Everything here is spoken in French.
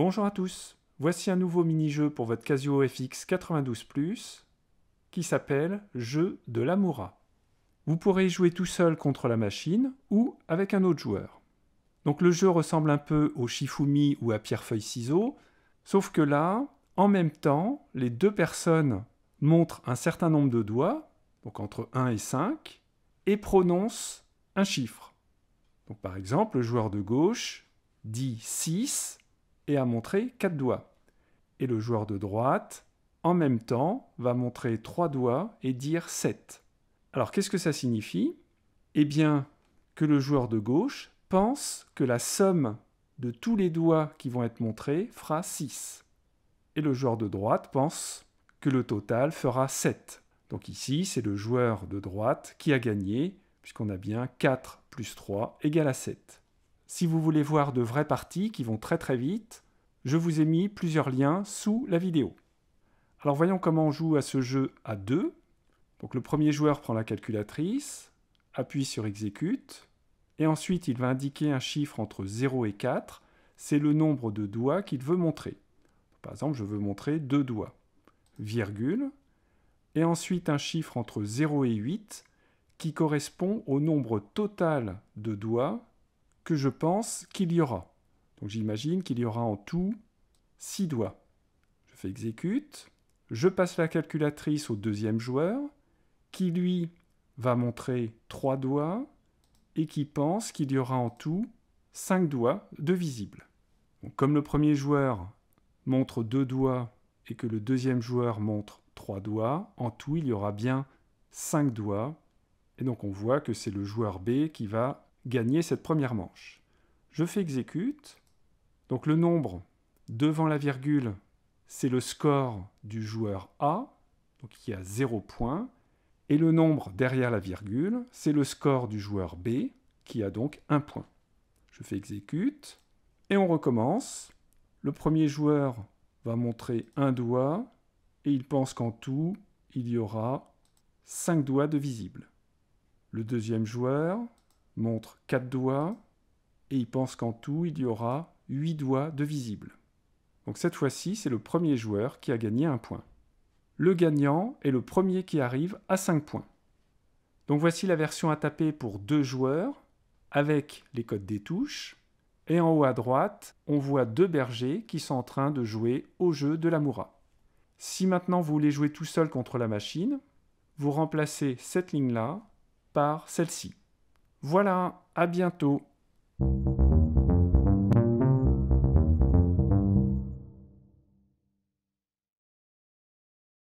Bonjour à tous, voici un nouveau mini-jeu pour votre Casio FX 92 ⁇ qui s'appelle Jeu de l'Amoura. Vous pourrez y jouer tout seul contre la machine ou avec un autre joueur. Donc le jeu ressemble un peu au Shifumi ou à Pierre-Feuille-Ciseaux, sauf que là, en même temps, les deux personnes montrent un certain nombre de doigts, donc entre 1 et 5, et prononcent un chiffre. Donc par exemple, le joueur de gauche dit 6 et à montrer 4 doigts. Et le joueur de droite, en même temps, va montrer 3 doigts et dire 7. Alors qu'est-ce que ça signifie Eh bien, que le joueur de gauche pense que la somme de tous les doigts qui vont être montrés fera 6. Et le joueur de droite pense que le total fera 7. Donc ici, c'est le joueur de droite qui a gagné, puisqu'on a bien 4 plus 3 égale à 7. Si vous voulez voir de vraies parties qui vont très très vite, je vous ai mis plusieurs liens sous la vidéo. Alors voyons comment on joue à ce jeu à deux. Donc le premier joueur prend la calculatrice, appuie sur exécute, et ensuite il va indiquer un chiffre entre 0 et 4, c'est le nombre de doigts qu'il veut montrer. Par exemple, je veux montrer deux doigts, virgule, et ensuite un chiffre entre 0 et 8 qui correspond au nombre total de doigts je pense qu'il y aura. Donc j'imagine qu'il y aura en tout 6 doigts. Je fais exécute, je passe la calculatrice au deuxième joueur, qui lui va montrer 3 doigts, et qui pense qu'il y aura en tout 5 doigts de visibles. comme le premier joueur montre 2 doigts et que le deuxième joueur montre 3 doigts, en tout il y aura bien 5 doigts, et donc on voit que c'est le joueur B qui va gagner cette première manche. Je fais exécute. Donc le nombre devant la virgule, c'est le score du joueur A, donc qui a 0 points. Et le nombre derrière la virgule, c'est le score du joueur B, qui a donc 1 point. Je fais exécute. Et on recommence. Le premier joueur va montrer un doigt et il pense qu'en tout, il y aura 5 doigts de visible. Le deuxième joueur montre 4 doigts et il pense qu'en tout, il y aura huit doigts de visibles. Donc cette fois-ci, c'est le premier joueur qui a gagné un point. Le gagnant est le premier qui arrive à 5 points. Donc voici la version à taper pour deux joueurs avec les codes des touches. Et en haut à droite, on voit deux bergers qui sont en train de jouer au jeu de la Moura. Si maintenant vous voulez jouer tout seul contre la machine, vous remplacez cette ligne-là par celle-ci. Voilà, à bientôt.